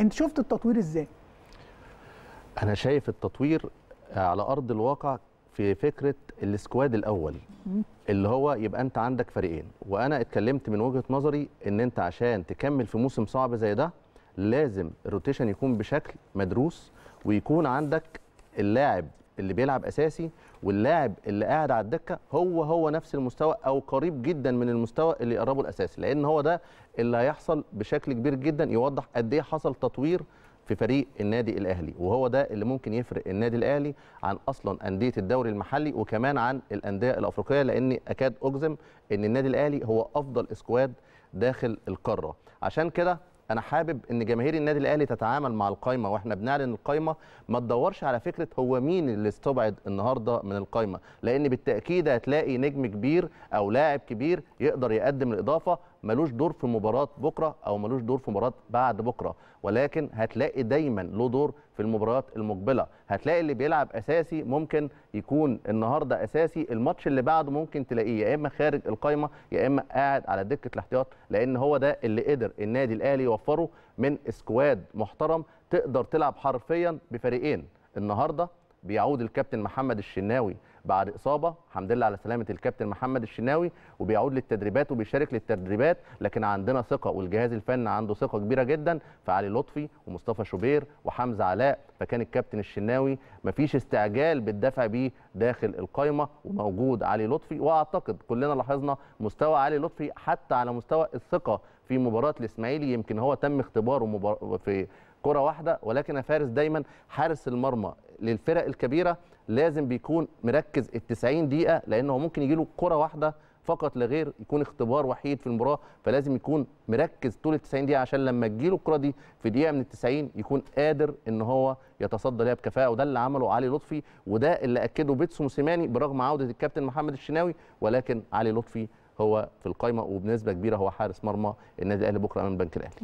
انت شفت التطوير ازاي انا شايف التطوير على ارض الواقع في فكره السكواد الاول اللي هو يبقى انت عندك فريقين وانا اتكلمت من وجهه نظري ان انت عشان تكمل في موسم صعب زي ده لازم الروتيشن يكون بشكل مدروس ويكون عندك اللاعب اللي بيلعب اساسي واللاعب اللي قاعد على الدكه هو هو نفس المستوى او قريب جدا من المستوى اللي يقربه الاساسي لان هو ده اللي هيحصل بشكل كبير جدا يوضح قد ايه حصل تطوير في فريق النادي الاهلي وهو ده اللي ممكن يفرق النادي الاهلي عن اصلا انديه الدوري المحلي وكمان عن الانديه الافريقيه لان اكاد اجزم ان النادي الاهلي هو افضل اسكواد داخل القاره عشان كده انا حابب ان جماهير النادي الاهلي تتعامل مع القايمه واحنا بنعلن القايمه ما تدورش على فكره هو مين اللي استبعد النهارده من القايمه لان بالتاكيد هتلاقي نجم كبير او لاعب كبير يقدر يقدم الاضافه ملوش دور في مباراه بكره او ملوش دور في مباراه بعد بكره ولكن هتلاقي دايما له دور في المباريات المقبله هتلاقي اللي بيلعب اساسي ممكن يكون النهارده اساسي الماتش اللي بعده ممكن تلاقيه يا اما خارج القايمه يا اما قاعد على دكه الاحتياط لان هو ده اللي قدر النادي الاهلي يوفره من سكواد محترم تقدر تلعب حرفيا بفريقين النهارده بيعود الكابتن محمد الشناوي بعد اصابه الحمد لله على سلامه الكابتن محمد الشناوي وبيعود للتدريبات وبيشارك للتدريبات لكن عندنا ثقه والجهاز الفني عنده ثقه كبيره جدا في علي لطفي ومصطفى شوبير وحمزه علاء فكان الكابتن الشناوي مفيش استعجال بالدفع بيه داخل القايمه وموجود علي لطفي واعتقد كلنا لاحظنا مستوى علي لطفي حتى على مستوى الثقه في مباراه الاسماعيلي يمكن هو تم اختباره في كره واحده ولكن فارس دايما حارس المرمى للفرق الكبيره لازم بيكون مركز ال 90 دقيقه لانه ممكن يجي له كره واحده فقط لغير يكون اختبار وحيد في المباراه فلازم يكون مركز طول ال 90 دقيقه عشان لما تجي له الكره دي في دقيقه من ال 90 يكون قادر ان هو يتصدى ليها بكفاءه وده اللي عمله علي لطفي وده اللي اكده بيتسو موسيماني برغم عوده الكابتن محمد الشناوي ولكن علي لطفي هو في القايمه وبنسبه كبيره هو حارس مرمى النادي الاهلي بكره امام البنك الاهلي